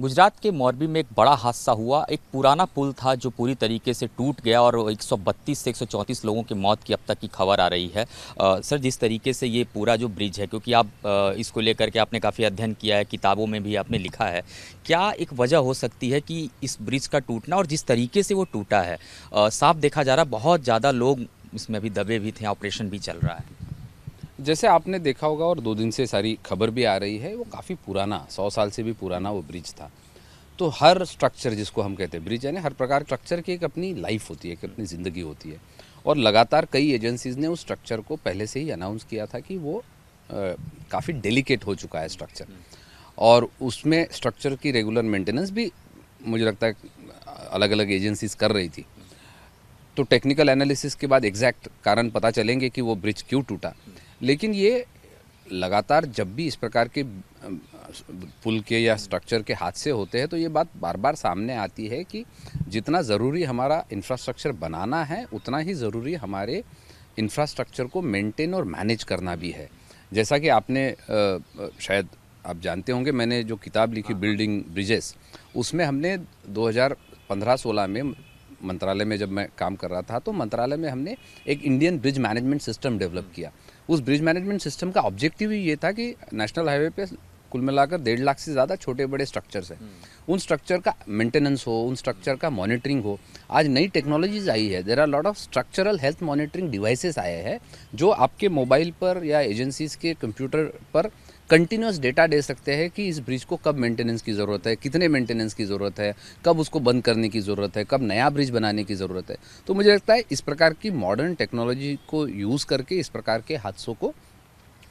गुजरात के मौरबी में एक बड़ा हादसा हुआ एक पुराना पुल था जो पूरी तरीके से टूट गया और 132 से 134 लोगों की मौत की अब तक की खबर आ रही है आ, सर जिस तरीके से ये पूरा जो ब्रिज है क्योंकि आप आ, इसको लेकर के आपने काफ़ी अध्ययन किया है किताबों में भी आपने लिखा है क्या एक वजह हो सकती है कि इस ब्रिज का टूटना और जिस तरीके से वो टूटा है साफ देखा जा रहा बहुत ज़्यादा लोग इसमें अभी दबे भी थे ऑपरेशन भी चल रहा है जैसे आपने देखा होगा और दो दिन से सारी खबर भी आ रही है वो काफ़ी पुराना सौ साल से भी पुराना वो ब्रिज था तो हर स्ट्रक्चर जिसको हम कहते हैं ब्रिज यानी हर प्रकार स्ट्रक्चर की एक अपनी लाइफ होती है एक अपनी ज़िंदगी होती है और लगातार कई एजेंसीज़ ने उस स्ट्रक्चर को पहले से ही अनाउंस किया था कि वो काफ़ी डेलिकेट हो चुका है स्ट्रक्चर और उसमें स्ट्रक्चर की रेगुलर मेंटेनेंस भी मुझे लगता है अलग अलग एजेंसीज़ कर रही थी तो टेक्निकल एनालिसिस के बाद एग्जैक्ट कारण पता चलेंगे कि वो ब्रिज क्यों टूटा लेकिन ये लगातार जब भी इस प्रकार के पुल के या स्ट्रक्चर के हादसे होते हैं तो ये बात बार बार सामने आती है कि जितना ज़रूरी हमारा इंफ्रास्ट्रक्चर बनाना है उतना ही ज़रूरी हमारे इंफ्रास्ट्रक्चर को मेंटेन और मैनेज करना भी है जैसा कि आपने शायद आप जानते होंगे मैंने जो किताब लिखी बिल्डिंग हाँ, ब्रिजेस हाँ। उसमें हमने 2015-16 में मंत्रालय में जब मैं काम कर रहा था तो मंत्रालय में हमने एक Indian bridge management system develop किया उस ब्रिज मैनेजमेंट सिस्टम का ऑब्जेक्टिव ही ये था कि नेशनल हाईवे पे कुल मिलाकर डेढ़ लाख से ज़्यादा छोटे बड़े स्ट्रक्चर्स हैं हम्म। उन स्ट्रक्चर का मेंटेनेंस हो उन स्ट्रक्चर का मॉनिटरिंग हो आज नई टेक्नोलॉजीज आई है there are lot of structural health monitoring devices आए हैं जो आपके मोबाइल पर या एजेंसीज के कंप्यूटर पर कंटिन्यूस डेटा दे सकते हैं कि इस ब्रिज को कब मेंटेनेंस की ज़रूरत है कितने मेंटेनेंस की ज़रूरत है कब उसको बंद करने की ज़रूरत है कब नया ब्रिज बनाने की ज़रूरत है तो मुझे लगता है इस प्रकार की मॉडर्न टेक्नोलॉजी को यूज़ करके इस प्रकार के हादसों को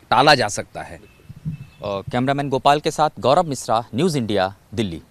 टाला जा सकता है कैमरामैन गोपाल के साथ गौरव मिश्रा न्यूज़ इंडिया दिल्ली